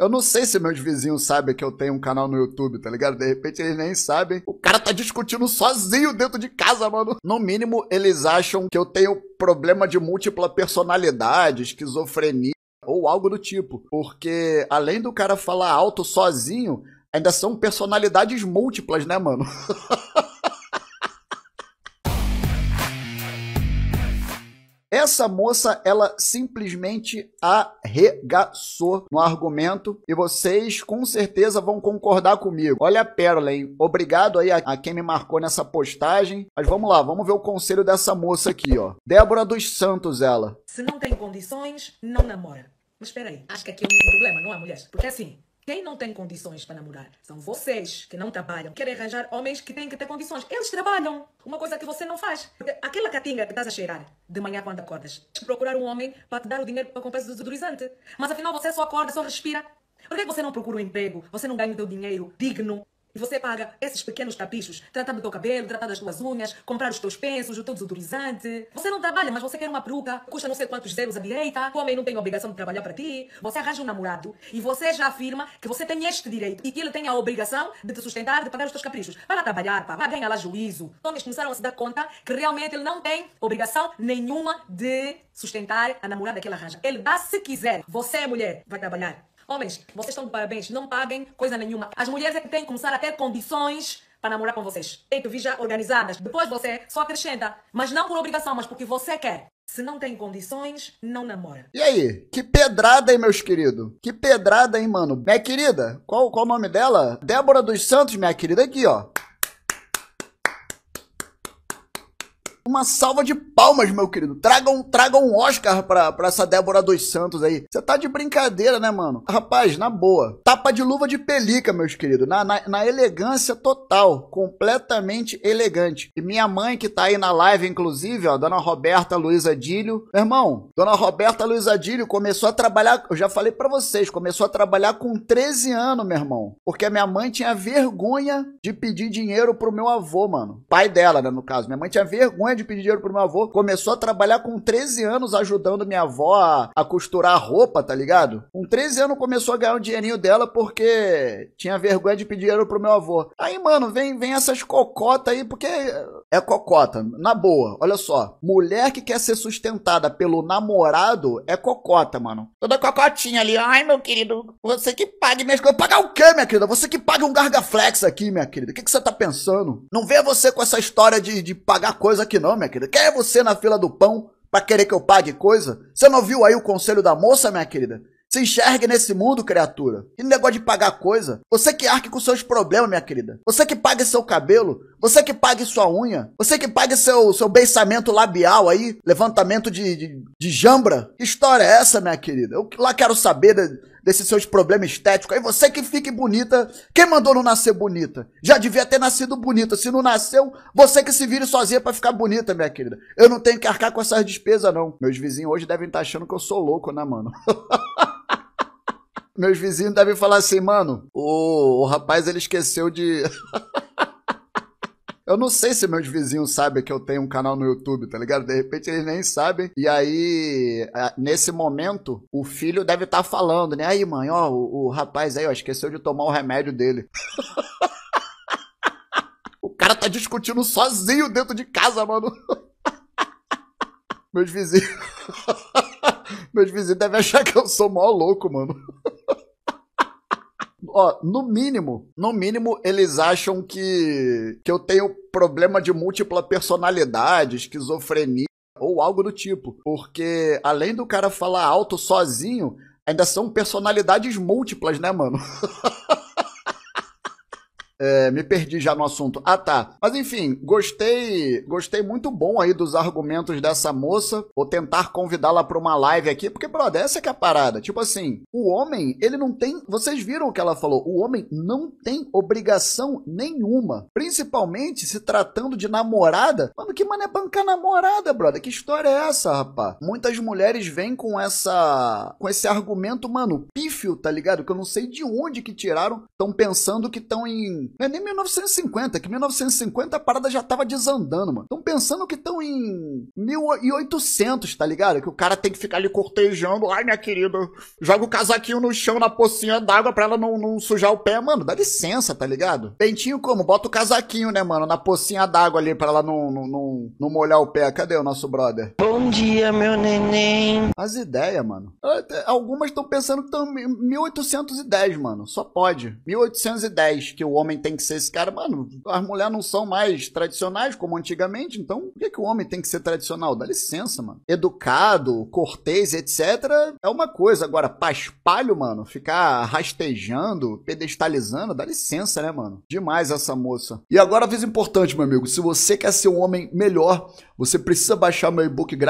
Eu não sei se meus vizinhos sabem que eu tenho um canal no YouTube, tá ligado? De repente eles nem sabem. O cara tá discutindo sozinho dentro de casa, mano. No mínimo, eles acham que eu tenho problema de múltipla personalidade, esquizofrenia ou algo do tipo. Porque além do cara falar alto sozinho, ainda são personalidades múltiplas, né, mano? Essa moça, ela simplesmente arregaçou no argumento e vocês com certeza vão concordar comigo. Olha a pérola, hein? Obrigado aí a, a, quem me marcou nessa postagem. Mas vamos lá, vamos ver o conselho dessa moça aqui, ó. Débora dos Santos, ela. Se não tem condições, não namora. Mas espera aí, acho que aqui é um problema, não é mulher? Porque assim, quem não tem condições para namorar são vocês que não trabalham. Querem arranjar homens que têm que ter condições. Eles trabalham. Uma coisa que você não faz. Porque aquela catinga que estás a cheirar de manhã quando acordas, procurar um homem para te dar o dinheiro para comprar desodorizante. Mas afinal você só acorda, só respira. Por que você não procura um emprego? Você não ganha o teu dinheiro digno? Você paga esses pequenos caprichos, tratar do teu cabelo, tratar das tuas unhas, comprar os teus pensos, o teu desodorizante. Você não trabalha, mas você quer uma peruca, custa não sei quantos zeros à direita, o homem não tem obrigação de trabalhar para ti. Você arranja um namorado e você já afirma que você tem este direito e que ele tem a obrigação de te sustentar, de pagar os teus caprichos. para lá trabalhar, pá, vai ganhar lá juízo. Os homens começaram a se dar conta que realmente ele não tem obrigação nenhuma de sustentar a namorada que ele arranja. Ele dá se quiser. Você, mulher, vai trabalhar. Homens, vocês estão de parabéns, não paguem coisa nenhuma. As mulheres é que têm que começar a ter condições para namorar com vocês. Tem que vir já organizadas. Depois você só acrescenta, mas não por obrigação, mas porque você quer. Se não tem condições, não namora. E aí? Que pedrada, hein, meus queridos? Que pedrada, hein, mano? Minha querida, qual, qual o nome dela? Débora dos Santos, minha querida, aqui, ó. Uma salva de palmas, meu querido. Tragam, tragam um Oscar pra, pra essa Débora dos Santos aí. Você tá de brincadeira, né, mano? Rapaz, na boa. Tapa de luva de pelica, meus queridos. Na, na, na elegância total. Completamente elegante. E minha mãe, que tá aí na live, inclusive, ó, dona Roberta Luiza Adílio. Meu irmão, dona Roberta Luiza Adílio começou a trabalhar, eu já falei para vocês, começou a trabalhar com 13 anos, meu irmão. Porque a minha mãe tinha vergonha de pedir dinheiro pro meu avô, mano. Pai dela, né, no caso. Minha mãe tinha vergonha de pedir dinheiro pro meu avô. Começou a trabalhar com 13 anos ajudando minha avó a, a costurar roupa, tá ligado? Com 13 anos começou a ganhar o um dinheirinho dela porque tinha vergonha de pedir dinheiro pro meu avô. Aí, mano, vem, vem essas cocotas aí, porque é cocota, na boa. Olha só, mulher que quer ser sustentada pelo namorado é cocota, mano. Toda cocotinha ali, ai, meu querido, você que pague minhas coisas. Pagar o quê, minha querida? Você que paga um gargaflex aqui, minha querida. O que, que você tá pensando? Não vê você com essa história de, de pagar coisa que não, minha querida. Quer é você na fila do pão para querer que eu pague coisa? Você não viu aí o conselho da moça, minha querida? Se enxergue nesse mundo, criatura. E negócio de pagar coisa. Você que arque com seus problemas, minha querida. Você que pague seu cabelo. Você que pague sua unha. Você que pague seu, seu beiçamento labial aí. Levantamento de, de, de jambra. Que história é essa, minha querida? Eu lá quero saber de, desses seus problemas estéticos. Aí você que fique bonita, quem mandou não nascer bonita? Já devia ter nascido bonita. Se não nasceu, você que se vire sozinha para ficar bonita, minha querida. Eu não tenho que arcar com essas despesas, não. Meus vizinhos hoje devem estar tá achando que eu sou louco, né, mano? Meus vizinhos devem falar assim, mano, o, o rapaz ele esqueceu de. Eu não sei se meus vizinhos sabem que eu tenho um canal no YouTube, tá ligado? De repente eles nem sabem. E aí, nesse momento, o filho deve estar tá falando, né? Aí, mãe, ó, o, o rapaz aí, ó, esqueceu de tomar o remédio dele. o cara tá discutindo sozinho dentro de casa, mano. meus vizinhos. meus vizinhos devem achar que eu sou mó louco, mano ó, no mínimo, no mínimo eles acham que, que eu tenho problema de múltipla personalidade, esquizofrenia ou algo do tipo. Porque além do cara falar alto sozinho, ainda são personalidades múltiplas, né, mano? É, me perdi já no assunto. Ah, tá. Mas enfim, gostei, gostei muito bom aí dos argumentos dessa moça. Vou tentar convidá-la para uma live aqui, porque, brother, essa que é a parada. Tipo assim, o homem, ele não tem. Vocês viram o que ela falou? O homem não tem obrigação nenhuma. Principalmente se tratando de namorada. Mano, que mano é bancar namorada, brother? Que história é essa, rapá? Muitas mulheres vêm com essa. com esse argumento, mano, pífio, tá ligado? Que eu não sei de onde que tiraram. Estão pensando que estão em não é nem 1950, que 1950 a parada já tava desandando, mano. Estão pensando que estão em 1800, tá ligado? Que o cara tem que ficar ali cortejando. Ai, minha querida, joga o casaquinho no chão, na pocinha d'água pra ela não, não sujar o pé. Mano, dá licença, tá ligado? Dentinho como? Bota o casaquinho, né, mano? Na pocinha d'água ali pra ela não, não, não, não molhar o pé. Cadê o nosso brother? Pô, Bom dia, meu neném. As ideias, mano. Algumas estão pensando que estão 1810, mano. Só pode. 1810 que o homem tem que ser esse cara. Mano, as mulheres não são mais tradicionais como antigamente, então por que, que o homem tem que ser tradicional? Dá licença, mano. Educado, cortês, etc. É uma coisa. Agora, paspalho, mano, ficar rastejando, pedestalizando, dá licença, né, mano? Demais essa moça. E agora, aviso importante, meu amigo. Se você quer ser um homem melhor, você precisa baixar meu e-book gratuito